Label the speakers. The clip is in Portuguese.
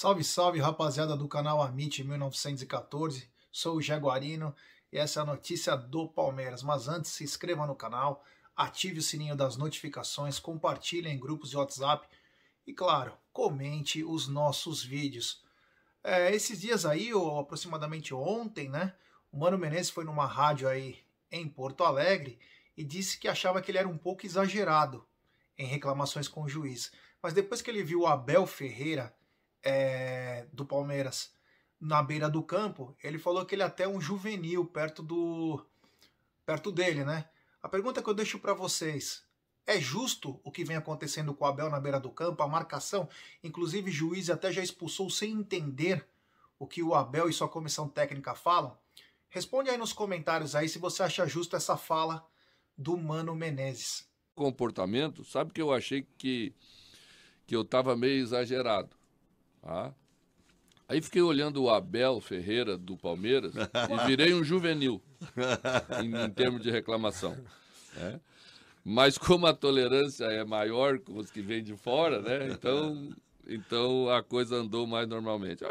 Speaker 1: Salve, salve, rapaziada do canal Amit 1914. Sou o Jaguarino e essa é a notícia do Palmeiras. Mas antes, se inscreva no canal, ative o sininho das notificações, compartilhe em grupos de WhatsApp e, claro, comente os nossos vídeos. É, esses dias aí, ou aproximadamente ontem, né? O Mano Menezes foi numa rádio aí em Porto Alegre e disse que achava que ele era um pouco exagerado em reclamações com o juiz. Mas depois que ele viu o Abel Ferreira é, do Palmeiras na beira do campo, ele falou que ele é até um juvenil perto do perto dele, né? A pergunta que eu deixo para vocês é justo o que vem acontecendo com o Abel na beira do campo, a marcação, inclusive juiz até já expulsou sem entender o que o Abel e sua comissão técnica falam. Responde aí nos comentários aí se você acha justo essa fala do Mano Menezes.
Speaker 2: Comportamento, sabe que eu achei que que eu estava meio exagerado. Ah. Aí fiquei olhando o Abel Ferreira do Palmeiras e virei um juvenil em, em termos de reclamação. Né? Mas como a tolerância é maior com os que vêm de fora, né? Então, então a coisa andou mais normalmente. Eu